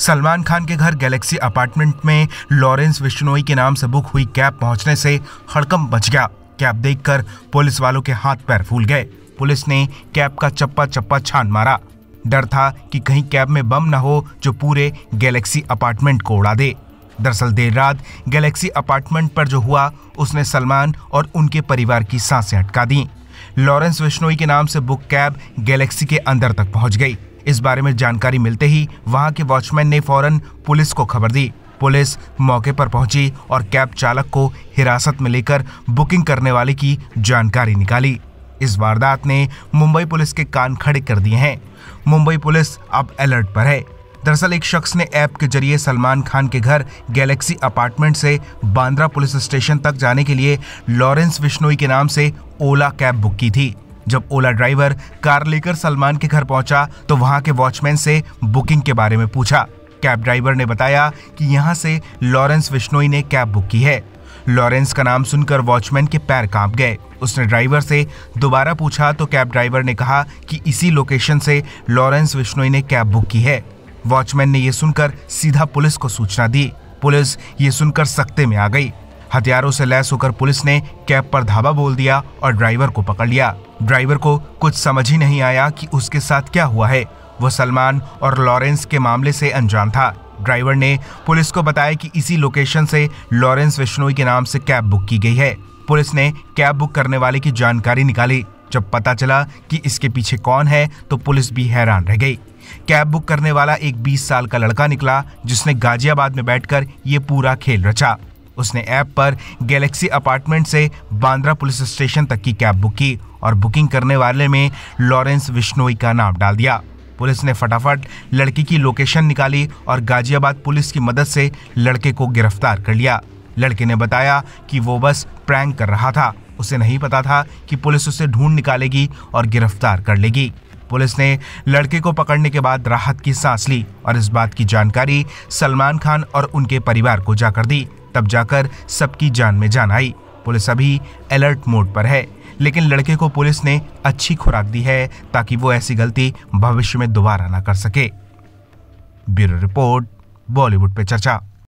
सलमान खान के घर Galaxy apartment में लॉरेंस विश्नोई के नाम से बुक हुई कैब पहुंचने से हड़कम बच गया कैब देखकर पुलिस वालों के हाथ पैर फूल गए पुलिस ने कैब का चप्पा चप्पा छान मारा डर था कि कहीं कैब में बम न हो जो पूरे गैलेक्सी अपार्टमेंट को उड़ा दे दरअसल देर रात गैलेक्सी अपार्टमेंट पर जो हुआ उसने सलमान और उनके परिवार की सांसें अटका दी लॉरेंस विश्नोई के नाम से बुक कैब गैलेक्सी के अंदर तक पहुंच गई इस बारे में जानकारी मिलते ही वहां के वॉचमैन ने फौरन पुलिस को खबर दी पुलिस मौके पर पहुंची और कैब चालक को हिरासत में लेकर बुकिंग करने वाले की जानकारी निकाली इस वारदात ने मुंबई पुलिस के कान खड़े कर दिए हैं मुंबई पुलिस अब अलर्ट पर है दरअसल एक शख्स ने ऐप के जरिए सलमान खान के घर गैलेक्सी अपार्टमेंट से बांद्रा पुलिस स्टेशन तक जाने के लिए लॉरेंस विश्नोई के नाम से ओला कैब बुक की थी जब ओला ड्राइवर कार लेकर सलमान के घर पहुंचा तो वहां के वॉचमैन से बुकिंग के बारे में पूछा कैब ड्राइवर ने बताया कि यहां से लॉरेंस विश्नोई ने कैब बुक की है लॉरेंस का नाम सुनकर वॉचमैन के पैर कांप गए उसने ड्राइवर से दोबारा पूछा तो कैब ड्राइवर ने कहा कि इसी लोकेशन से लॉरेंस विश्नोई ने कैब बुक की है वॉचमैन ने यह सुनकर सीधा पुलिस को सूचना दी पुलिस ये सुनकर सख्ते में आ गई हथियारों से लैस होकर पुलिस ने कैब पर धावा बोल दिया और ड्राइवर को पकड़ लिया ड्राइवर को कुछ समझ ही नहीं आया कि उसके साथ क्या हुआ है वो सलमान और लॉरेंस के मामले से अनजान था ड्राइवर ने पुलिस को बताया कि इसी लोकेशन से लॉरेंस विश्नोई के नाम से कैब बुक की गई है पुलिस ने कैब बुक करने वाले की जानकारी निकाली जब पता चला कि इसके पीछे कौन है तो पुलिस भी हैरान रह गई कैब बुक करने वाला एक 20 साल का लड़का निकला जिसने गाजियाबाद में बैठकर ये पूरा खेल रचा उसने ऐप पर गैलेक्सी अपार्टमेंट से बांद्रा पुलिस स्टेशन तक की कैब बुक की और बुकिंग करने वाले में लॉरेंस विश्नोई का नाम डाल दिया पुलिस ने फटाफट लड़के की लोकेशन निकाली और गाजियाबाद पुलिस की मदद से लड़के को गिरफ्तार कर लिया लड़के ने बताया कि वो बस प्रैंक कर रहा था उसे नहीं पता था कि पुलिस उसे ढूंढ निकालेगी और गिरफ्तार कर लेगी पुलिस ने लड़के को पकड़ने के बाद राहत की सांस ली और इस बात की जानकारी सलमान खान और उनके परिवार को जाकर दी तब जाकर सबकी जान में जान आई पुलिस अभी अलर्ट मोड पर है लेकिन लड़के को पुलिस ने अच्छी खुराक दी है ताकि वो ऐसी गलती भविष्य में दोबारा ना कर सके ब्यूरो रिपोर्ट बॉलीवुड पे चर्चा